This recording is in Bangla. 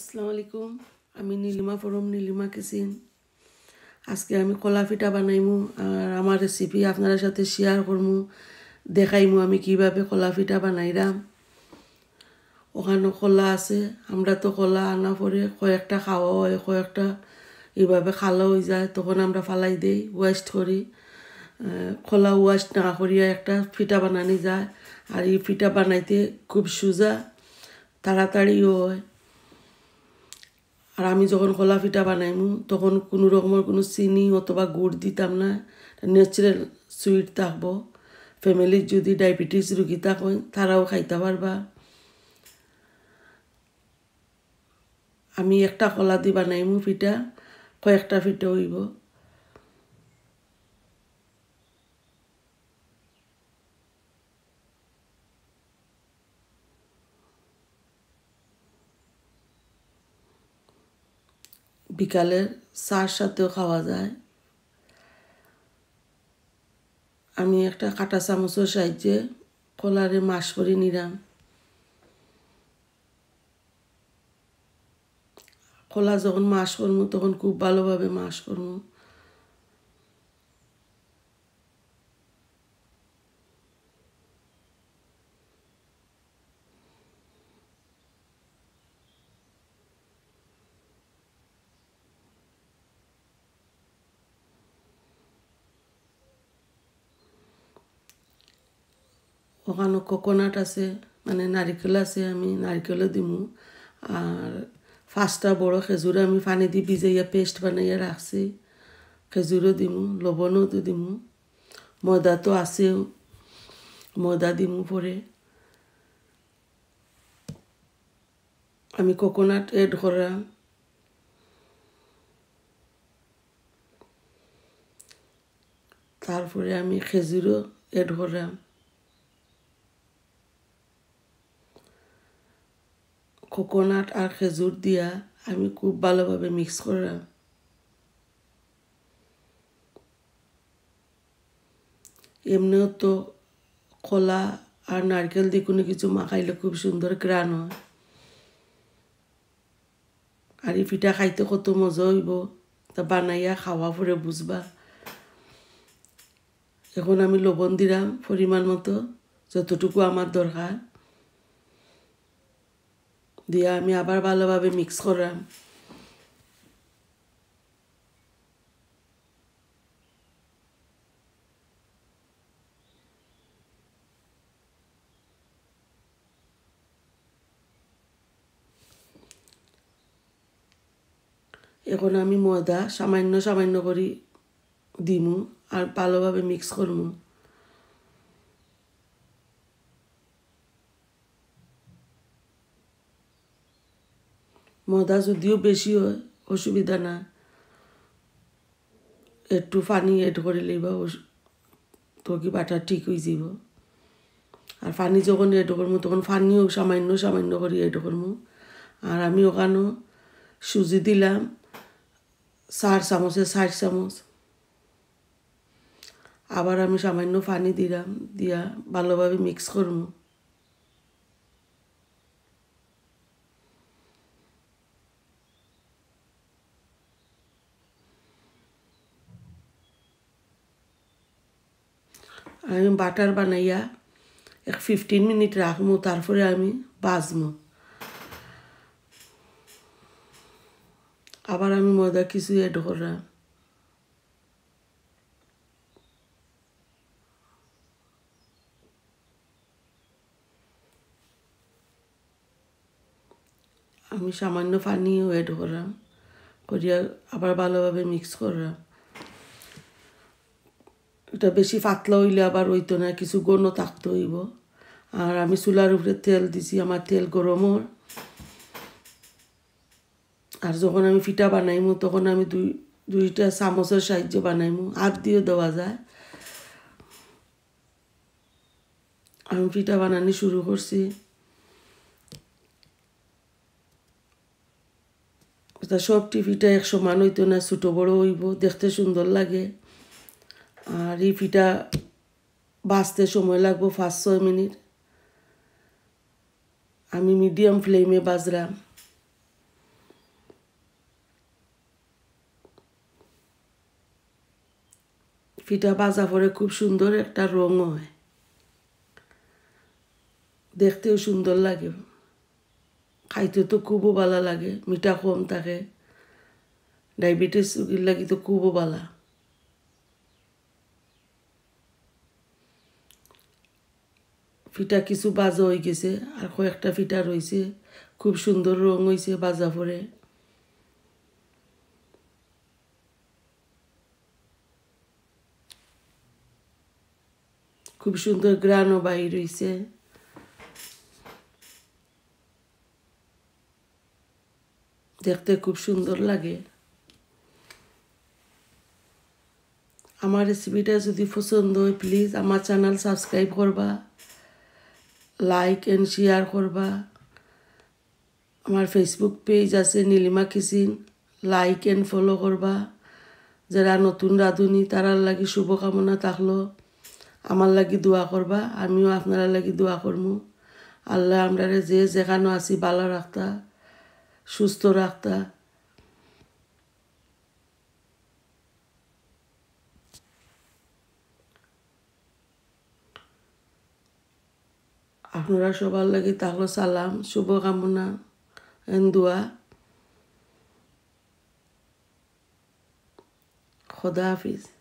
আসসালামু আলাইকুম আমি নীলিমা ফরম নীলিমা কিসিন আজকে আমি কলা পিঠা বানাইমু আর আমার রেসিপি আপনার সাথে শেয়ার করমু দেখাইমু আমি কিভাবে কলা পিঠা বানাইলাম ওখানে কলা আছে আমরা তো কলা আনা পরে কয়েকটা খাওয়া হয় কয়েকটা এইভাবে খালা হয়ে যায় তখন আমরা ফালাই দেই ওয়েস্ট করি খোলা ওয়াশ না করিয়া একটা ফিটা বানানি যায় আর এই ফিটা বানাইতে খুব সোজা তাড়াতাড়িও হয় আর আমি যখন খোলা পিঠা বানাইমু তখন কোনো রকমের কোনো চিনি অথবা গুড় দিতাম না ন্যাচারেল সুইট থাকব ফ্যামিলির যদি ডায়াবেটিস রুগী থাক তারাও খাইতে পারবা আমি একটা কলা দি বানাইমু পিঠা কয়েকটা পিঠা হইব বিকালের চার সাথেও খাওয়া যায় আমি একটা কাঁটা চামচও সাহায্যে কলারে মাস করে নিলাম কলা যখন মাস করবো তখন খুব ভালোভাবে মাস করবো ওখানে কোকোনাট আছে মানে নারিকেল আছে আমি নারিকেলও দিমু আর পাঁচটা বড় খেজুর আমি পানি দি ভিজাইয়া পেস্ট বানাইয়া রাখছি খেজুরও দিমু লবণও তো দিমু ময়দা তো আছেও ময়দা দিমু পরে আমি কোকোনাট এড করা তারপরে আমি খেজুরও এড করা কোকোনাট আর খেজুর দিয়া আমি খুব ভালোভাবে মিক্স করলাম এমনিও তো কলা আর নারকেল দিয়ে কোনো কিছু মাখাইলে খুব সুন্দর গ্রান হয় আর এই পিঠা খাইতে কত মজা হইব তা বানাইয়া খাওয়া পরে বুঝবা এখন আমি লবণ দিলাম পরিমাণ মতো যতটুকু আমার দরকার দিয়ে আমি আবার ভালোভাবে মিক্স করলাম এখন আমি ময়দা সামান্য সামান্য করি দিমু আর ভালোভাবে মিক্স করবো মদা যদিও বেশি হয় অসুবিধা না একটু পানি এড করে লইবা তোকে পাঠা ঠিক হয়ে যাব আর পানি যখন এড করবো তখন পানিও সামান্য সামান্য করে এড করবো আর আমি ওখানেও সুজি দিলাম চার চামচে ষাট চামচ আবার আমি সামান্য পানি দিলাম দিয়া ভালোভাবে মিক্স করবো আমি বাটার বানাইয়া এক ফিফটিন মিনিট রাখবো তারপরে আমি বাজমো আবার আমি ময়দা কিছু অ্যাড করলাম আমি সামান্য পানিও অ্যাড করলাম করিয়া আবার ভালোভাবে মিক্স করলাম এটা বেশি পাতলা হইলে আবার হইতো না কিছু গণ থাকতে হইব আর আমি চুলার উপরে তেল দিছি আমার তেল গরমর আর যখন আমি ফিটা বানাইমু তখন আমি দুই দুইটা চামচের সাহায্য বানাইমু আগ দিয়ে দেওয়া যায় আমি ফিটা বানানি শুরু করছি সবটি পিঠা এক সমান হইতো না ছোটো বড় হইব দেখতে সুন্দর লাগে আর রিপিটা বাঁচতে সময় লাগবো পাঁচ ছয় মিনিট আমি মিডিয়াম ফ্লেমে বাজলাম ফিটা বাজা পরে খুব সুন্দর একটা রং হয় দেখতেও সুন্দর লাগে খাইতে তো খুবও ভালো লাগে মিঠা কম থাকে ডায়াবেটিস রুগীর লাগি তো খুবও ভালো ফিটা কিছু বাজা হয়ে গেছে আর কয়েকটা ফিটা রয়েছে খুব সুন্দর রং হয়েছে বাজা পরে খুব সুন্দর গ্রানও বাই রয়েছে দেখতে খুব সুন্দর লাগে আমার রেসিপিটা যদি পছন্দ হয় প্লিজ আমার চ্যানেল সাবস্ক্রাইব করবা লাইক অ্যান্ড শেয়ার করবা আমার ফেসবুক পেজ আছে Nilima Kitchen like and follow করবা যারা নতুন রাঁধুনি তারার লাগি শুভকামনা থাকলো আমার লাগি দোয়া করবা আমিও আপনারা লাগি দোয়া করমু আল্লাহ আমরা যে যেখানে আছি ভালো রাখতা সুস্থ রাখতা আপনারা সবার লাগে তাহলে সালাম শুভকামনা দোয়া খোদা হাফিজ